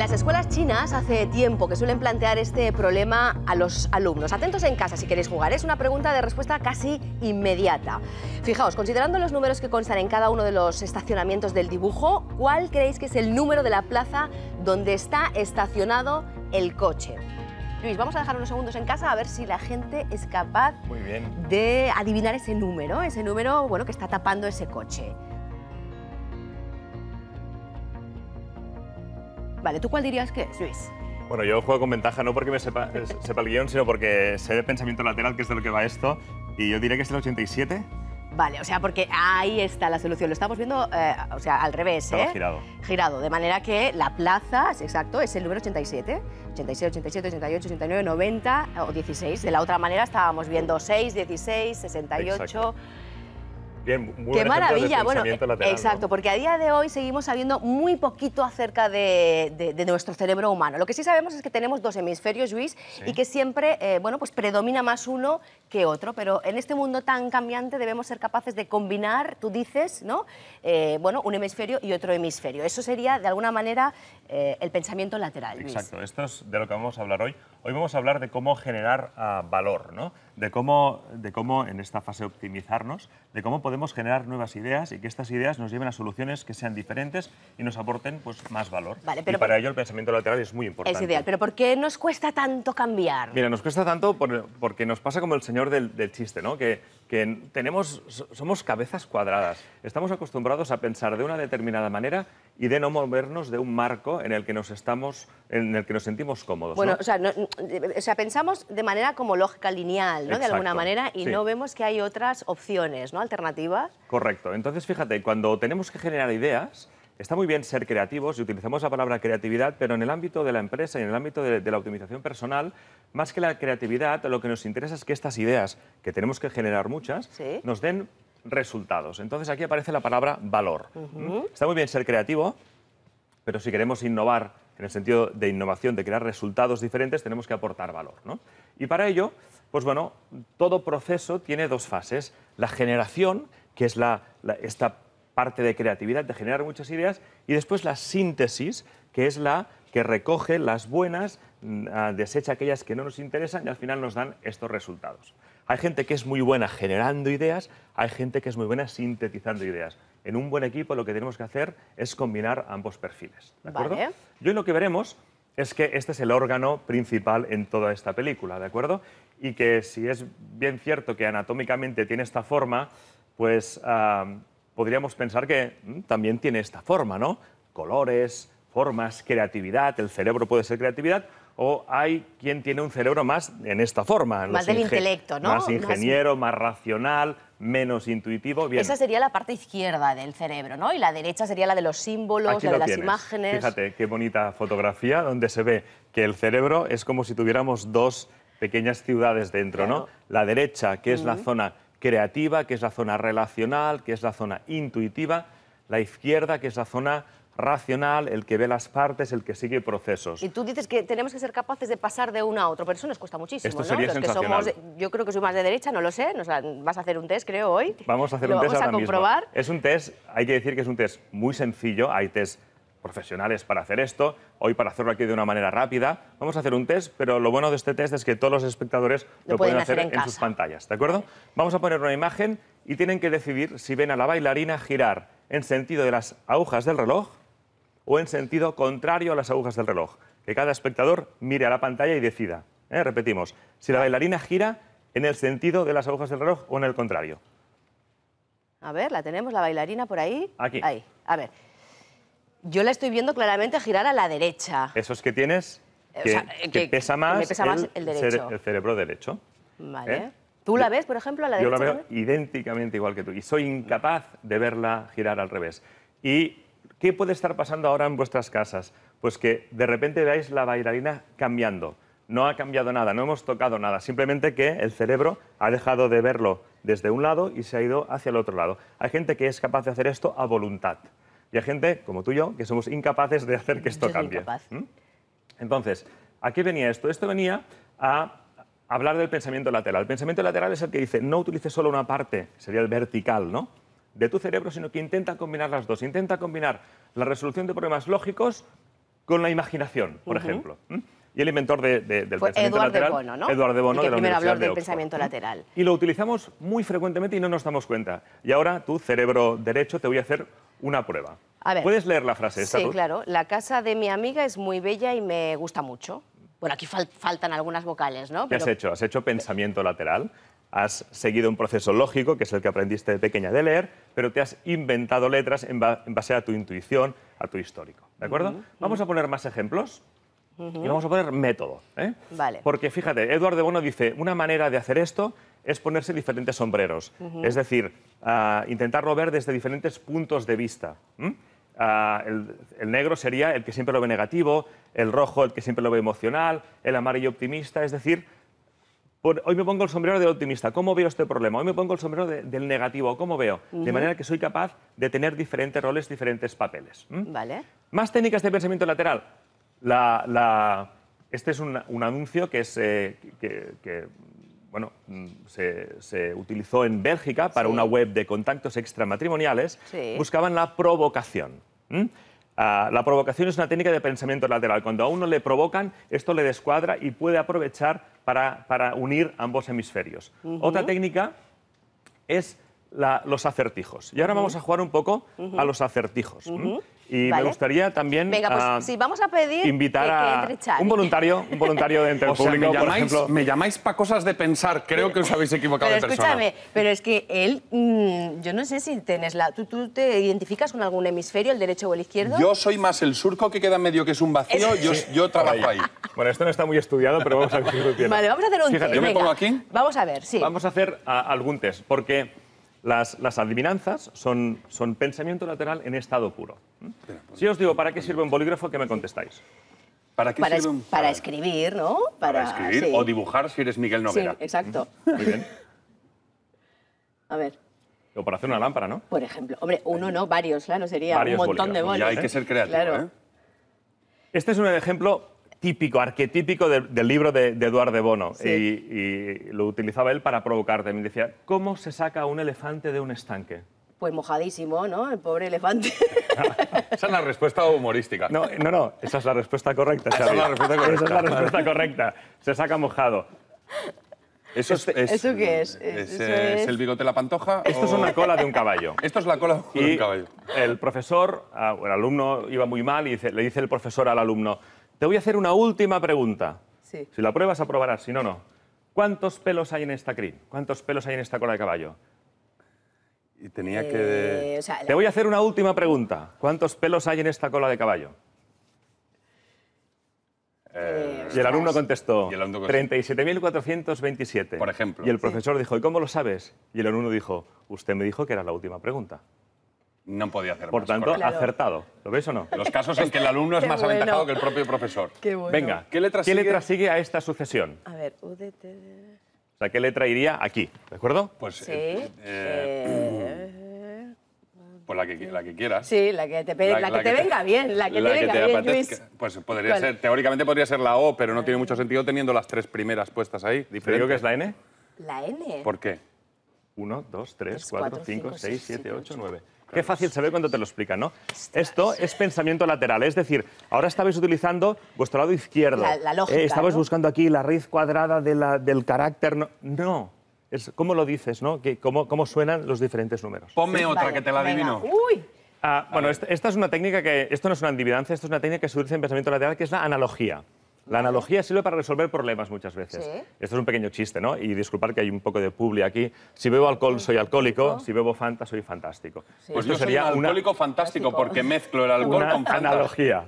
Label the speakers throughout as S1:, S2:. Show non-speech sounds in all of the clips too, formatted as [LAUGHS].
S1: las escuelas chinas hace tiempo que suelen plantear este problema a los alumnos. Atentos en casa si queréis jugar. Es una pregunta de respuesta casi inmediata. Fijaos, considerando los números que constan en cada uno de los estacionamientos del dibujo, ¿cuál creéis que es el número de la plaza donde está estacionado el coche? Luis, vamos a dejar unos segundos en casa a ver si la gente es capaz de adivinar ese número, ese número bueno, que está tapando ese coche. Vale, ¿tú cuál dirías que es, Luis?
S2: Bueno, yo juego con ventaja no porque me eh, [LAUGHS] sepa, el guión, sino porque sé de pensamiento lateral, que es de lo que va esto, y yo diré que es el 87.
S1: Vale, o sea, porque ahí está la solución. Lo estamos viendo, eh, o sea, al revés, Estaba ¿eh? girado. Girado, de manera que la plaza, exacto, es el número 87. 86, 87, 88, 89, 90 o 16. De la otra manera estábamos viendo 6, 16, 68...
S2: Qué maravilla, bueno, eh, exacto,
S1: porque a día de hoy seguimos sabiendo muy poquito acerca de, nuestro cerebro humano. Lo que sí sabemos es que tenemos dos hemisferios, Luis, y que siempre, eh, bueno, pues predomina más uno que otro, pero en este mundo tan cambiante debemos ser capaces de combinar, tú dices, ¿no? Eh, bueno, un hemisferio y otro hemisferio. Eso sería, de alguna manera, el pensamiento lateral, Luis. Exacto,
S2: esto es de lo que vamos a hablar hoy. Hoy vamos a hablar de cómo generar ah, valor, ¿no? de, cómo, de cómo en esta fase optimizarnos, de cómo podemos generar nuevas ideas y que estas ideas nos lleven a soluciones que sean diferentes y nos aporten pues, más valor. pero para ello el pensamiento lateral es muy importante. Es ideal,
S1: pero ¿por qué nos cuesta tanto cambiar?
S2: Mira, nos cuesta tanto porque nos pasa como el señor del, chiste, ¿no? que que tenemos, somos cabezas cuadradas. Estamos acostumbrados a pensar de una determinada manera y de no movernos de un marco en el que nos estamos, en el que nos sentimos cómodos. Bueno, o, sea,
S1: o, sea, pensamos de manera como lógica lineal, ¿no? de alguna manera, y no vemos que hay otras opciones, ¿no? Alternativas.
S2: Correcto. Entonces, fíjate, cuando tenemos que generar ideas, Está muy bien ser creativos y utilizamos la palabra creatividad, pero en el ámbito de la empresa y en el ámbito de, la optimización personal, más que la creatividad, lo que nos interesa es que estas ideas, que tenemos que generar muchas, nos den resultados. Entonces aquí aparece la palabra valor. Está muy bien ser creativo, pero si queremos innovar en el sentido de innovación, de crear resultados diferentes, tenemos que aportar valor. Y para ello, pues bueno, todo proceso tiene dos fases. La generación, que es la, la esta parte de creatividad, de generar muchas ideas, y después la síntesis, que es la que recoge las buenas, mm, ah, desecha aquellas que no nos interesan y al final nos dan estos resultados. Hay gente que es muy buena generando ideas, hay gente que es muy buena sintetizando ideas. En un buen equipo lo que tenemos que hacer es combinar ambos perfiles. ¿De acuerdo? Yo lo que veremos es que este es el órgano principal en toda esta película, ¿de acuerdo? Y que si es bien cierto que anatómicamente tiene esta forma, pues ah, podríamos pensar que mm, también tiene esta forma, ¿no? Colores, formas, creatividad, el cerebro puede ser creatividad, o hay quien tiene un cerebro más en esta forma. Más del intelecto, ¿no? Más ingeniero, más... racional, menos intuitivo. Esa
S1: sería la parte izquierda del cerebro, ¿no? Y la derecha sería la de los símbolos, de las imágenes. Fíjate
S2: qué bonita fotografía donde se ve que el cerebro es como si tuviéramos dos pequeñas ciudades dentro, ¿no? La derecha, que es la zona creativa, que es la zona relacional, que es la zona intuitiva, la izquierda, que es la zona racional, el que ve las partes, el que sigue procesos.
S1: Y tú dices que tenemos que ser capaces de pasar de una a otra, pero eso nos cuesta muchísimo. ¿no? yo creo que soy más de derecha, no lo sé. vas a hacer un test, creo, hoy.
S2: Vamos a hacer un test vamos a comprobar. Es un test, hay que decir que es un test muy sencillo. Hay test profesionales para hacer esto. Hoy, para hacerlo aquí de una manera rápida, vamos a hacer un test, pero lo bueno de este test es que todos los espectadores lo, pueden hacer, en, sus pantallas, ¿de acuerdo? Vamos a poner una imagen y tienen que decidir si ven a la bailarina girar en sentido de las agujas del reloj o en sentido contrario a las agujas del reloj. Que cada espectador mire a la pantalla y decida. ¿eh? Repetimos, si la bailarina gira en el sentido de las agujas del reloj o en el contrario.
S1: A ver, la tenemos, la bailarina por ahí. Aquí. Ahí. A ver. Yo la estoy viendo claramente girar a la derecha.
S2: ¿Esos que tienes?
S1: Que, pesa más, el,
S2: cerebro derecho.
S1: ¿eh? ¿Tú la ves, por ejemplo, a la derecha? Yo la veo
S2: idénticamente igual que tú y soy incapaz de verla girar al revés. ¿Y qué puede estar pasando ahora en vuestras casas? Pues que de repente veáis la bailarina cambiando. No ha cambiado nada, no hemos tocado nada, simplemente que el cerebro ha dejado de verlo desde un lado y se ha ido hacia el otro lado. Hay gente que es capaz de hacer esto a voluntad. Y hay gente, como tú y yo, que somos incapaces de hacer que esto cambie. ¿Mm? Entonces, ¿a qué venía esto? Esto venía a hablar del pensamiento lateral. El pensamiento lateral es el que dice, no utilice solo una parte, sería el vertical, ¿no? De tu cerebro, sino que intenta combinar las dos. Intenta combinar la resolución de problemas lógicos con la imaginación, por ejemplo. ¿Mm? el inventor del pensamiento lateral. De Bono, ¿no? de Bono, el que de primero habló del pensamiento lateral. Y lo utilizamos muy frecuentemente y no nos damos cuenta. Y ahora, tú, cerebro derecho, te voy a hacer una prueba. ¿Puedes leer la frase Sí, claro.
S1: La casa de mi amiga es muy bella y me gusta mucho. Bueno, aquí faltan algunas vocales, ¿no? ¿Qué has hecho?
S2: Has hecho pensamiento lateral has seguido un proceso lógico, que es el que aprendiste de pequeña de leer, pero te has inventado letras en, base a tu intuición, a tu histórico. ¿De acuerdo? Vamos a poner más ejemplos y vamos a poner método. ¿eh? Porque fíjate, Eduardo de Bono dice, una manera de hacer esto es ponerse diferentes sombreros, es decir, ah, intentarlo ver desde diferentes puntos de vista. Ah, el, negro sería el que siempre lo ve negativo, el rojo el que siempre lo ve emocional, el amarillo optimista, es decir, hoy me pongo el sombrero del optimista, ¿cómo veo este problema? Hoy me pongo el sombrero del negativo, ¿cómo veo? De manera que soy capaz de tener diferentes roles, diferentes papeles. Vale. Más técnicas de pensamiento lateral este es un, anuncio que, que, bueno, se, utilizó en Bélgica para una web de contactos extramatrimoniales. Buscaban la provocación. Ah, la provocación es una técnica de pensamiento lateral. Cuando a uno le provocan, esto le descuadra y puede aprovechar para, para unir ambos hemisferios. Otra técnica es los acertijos. Y ahora vamos a jugar un poco a los acertijos. Y me gustaría también pues, ah,
S1: vamos a pedir invitar a un
S2: voluntario, un voluntario de [LAUGHS] entre público, me llamáis, para cosas de pensar, creo que os habéis equivocado pero de persona. Escúchame,
S1: pero es que él, mm, yo no sé si tienes la... ¿tú, ¿tú, te identificas con algún hemisferio, el derecho o el izquierdo? Yo
S2: soy más el surco que queda medio que es un vacío, yo, yo, trabajo ahí. Bueno, esto no está muy estudiado, pero vamos a ver si lo [LAUGHS] tiene. Vale, vamos a hacer un test. ¿Yo me pongo aquí?
S1: Vamos a ver, sí. Vamos a hacer
S2: ah, algún test, porque las, las adivinanzas son, son pensamiento lateral en estado puro. Si os digo para qué sirve un bolígrafo, ¿qué me contestáis? ¿Para qué
S1: para escribir, ¿no? Para, escribir o
S2: dibujar si eres Miguel Noguera. exacto. Muy bien.
S1: [LAUGHS] A ver.
S2: O para hacer una lámpara, ¿no?
S1: Por ejemplo. Hombre, uno no, varios, claro, sería un montón de bolígrafos. Y hay que ¿eh? ser creativo, ¿eh?
S2: Este es un ejemplo típico, arquetípico del libro de, de Eduardo de Bono. Y, y, lo utilizaba él para provocarte. Me decía, ¿cómo se saca un elefante de un estanque?
S1: Pues mojadísimo, ¿no? El pobre elefante. [LAUGHS]
S2: esa es la respuesta humorística. No, no, no, esa es la respuesta correcta. Esa es la respuesta correcta. Se saca mojado. ¿Eso, qué eh, es? Es, el bigote de la pantoja? Esto es una cola de un caballo. Esto es la cola de un caballo. El profesor, ah, el alumno iba muy mal y le dice el profesor al alumno, te voy a hacer una última pregunta. Si la pruebas, aprobarás, si no, no. ¿Cuántos pelos hay en esta crin? ¿Cuántos pelos hay en esta cola de caballo? Y tenía que... Eh, Te voy a hacer una última pregunta. ¿Cuántos pelos hay en esta cola de caballo? Eh, y el alumno contestó, 37.427. Por ejemplo. Y el profesor dijo, ¿y cómo lo sabes? Y el alumno dijo, usted me dijo que era la última pregunta. No podía hacer Por tanto, acertado. ¿Lo ves o no? Los casos en que el alumno es más aventajado que el propio profesor.
S1: Qué Venga, ¿Qué letra sigue?
S2: sigue a esta sucesión?
S1: A ver, UDT
S2: sea, ¿qué letra iría aquí? ¿De acuerdo?
S1: Pues. Sí. Eh, eh,
S2: uh, pues la que, la que quieras. Sí,
S1: la que te, venga bien, la que te venga bien, Luis.
S2: Pues podría ser, teóricamente podría ser la O, pero no tiene ah. mucho sentido teniendo las tres primeras puestas ahí. Diferente. que es la N?
S1: La N. ¿Por
S2: qué? 1, 2, 3, 4, 5, 6, 7, 8, 9. Qué fácil saber cuando te lo explican, ¿no? Esto es pensamiento lateral, es decir, ahora estabais utilizando vuestro lado izquierdo. La, lógica, eh, estabais buscando aquí la raíz cuadrada de la, del carácter. No, Es, ¿cómo lo dices, no? Que, cómo, ¿Cómo suenan los diferentes números? Ponme otra que te la adivino. Uy. Ah, bueno, esta, es una técnica que... Esto no es una endividancia, esto es una técnica que se utiliza en pensamiento lateral, que es la analogía. La analogía sirve para resolver problemas muchas veces. Esto es un pequeño chiste, ¿no? Y disculpar que hay un poco de publi aquí. Si bebo alcohol, soy alcohólico. Si bebo Fanta, soy fantástico. Pues yo sería un alcohólico fantástico porque mezclo el alcohol con Fanta. analogía.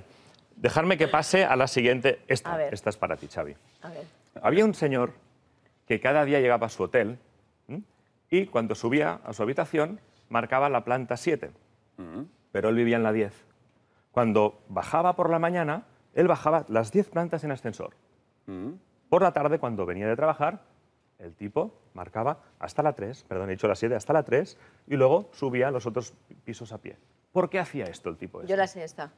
S2: Dejarme que pase a la siguiente. Esta, es para ti, Xavi. Había un señor que cada día llegaba a su hotel y cuando subía a su habitación marcaba la planta 7, mm. pero él vivía en la 10. Cuando bajaba por la mañana, él bajaba las 10 plantas en ascensor. Mm. Por la tarde, cuando venía de trabajar, el tipo marcaba hasta la 3, perdón, he dicho la 7, hasta la 3, y luego subía los otros pisos a pie. ¿Por qué hacía esto el tipo? Yo
S1: este? la sé esta.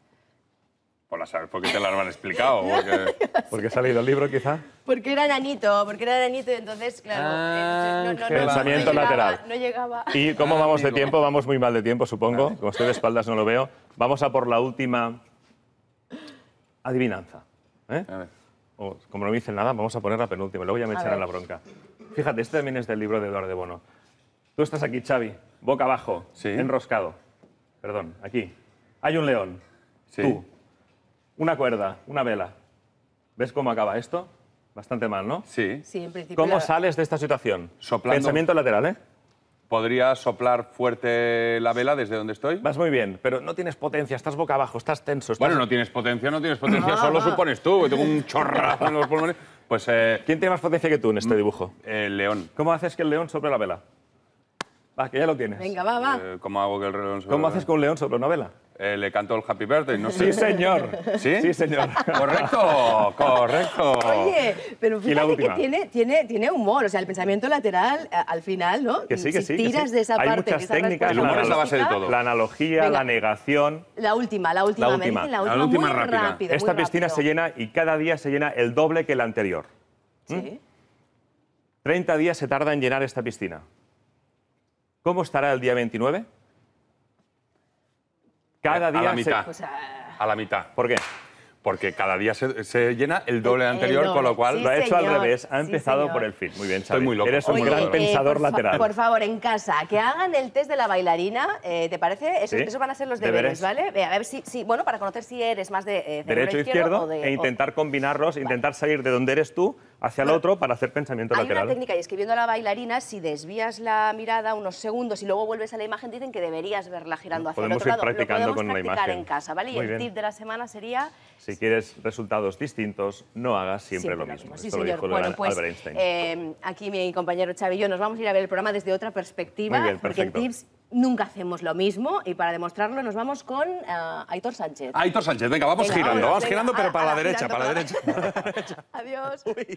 S2: Por la porque te la han explicado. ¿Por [LAUGHS] porque, ha salido el libro, quizá.
S1: Porque era nanito, porque era nanito, y entonces, claro. pensamiento lateral.
S2: ¿Y cómo ah, vamos de tiempo? Vamos muy mal de tiempo, supongo. Como estoy de espaldas, no lo veo. Vamos a por la última adivinanza. ¿eh? como no me dicen nada, vamos a poner la penúltima, luego voy a echarán a la bronca. Fíjate, este también es del libro de Eduardo de Bono. Tú estás aquí, Xavi, boca abajo, enroscado. Perdón, aquí. Hay un león. Tú. Una cuerda, una vela. ¿Ves cómo acaba esto? Bastante mal, ¿no? Sí. ¿Cómo sales de esta situación? Pensamiento lateral, ¿eh? ¿Podría soplar fuerte la vela desde donde estoy? Vas muy bien, pero no tienes potencia, estás boca abajo, estás tenso. Bueno, no tienes potencia, no tienes potencia, ah, solo supones tú, que tengo un chorrazo en los pulmones. Pues, eh, ¿Quién tiene más potencia que tú en este mm, dibujo? El león. ¿Cómo haces que el león sople la vela? Va, que ya lo tienes.
S1: Venga, va, va.
S2: Eh, ¿Cómo hago que el león sople ¿Cómo la haces que león una vela? Eh, le cantó el Happy Birthday, no Sí, señor. ¿Sí? señor. Correcto, correcto. Oye,
S1: pero fíjate que tiene, tiene, humor, o sea, el pensamiento lateral al final, ¿no? Que sí, que sí. tiras de esa parte, muchas técnicas. El humor es la base de todo. La
S2: analogía, la negación.
S1: La última, la última. La última, la última, rápida. Esta piscina se
S2: llena y cada día se llena el doble que el anterior. ¿Mm? Sí. 30 días se tarda en llenar esta piscina. ¿Cómo estará el día 29? Cada día a se... mitad. Pues, ah. A la mitad. ¿Por qué? Porque cada día se, llena el doble anterior, con lo cual... lo ha hecho al revés, ha empezado por el fin. Muy bien, Xavi. muy loco. Eres un gran eh, pensador lateral. Por
S1: favor, en casa, que hagan el test de la bailarina, eh, ¿te parece? Esos, van a ser los deberes, ¿vale? A ver si, Bueno, para conocer si eres más de... Eh, Derecho izquierdo, izquierdo e intentar
S2: combinarlos, intentar salir de donde eres tú hacia el otro para hacer pensamiento lateral. Hay una
S1: técnica y es que viendo a la bailarina, si desvías la mirada unos segundos y luego vuelves a la imagen, dicen que deberías verla girando hacia el otro lado. Practicando podemos con practicar la imagen. en casa, ¿vale? y el tip de la semana sería...
S2: Si quieres resultados distintos, no hagas siempre, lo mismo. Sí, Lo dijo bueno, pues,
S1: eh, aquí mi compañero Xavi y yo nos vamos a ir a ver el programa desde otra perspectiva, porque tips nunca hacemos lo mismo y para demostrarlo nos vamos con eh, Aitor Sánchez. Aitor Sánchez, venga, vamos girando, vamos, girando, pero para, la, derecha, para la, derecha, [LAUGHS] Adiós.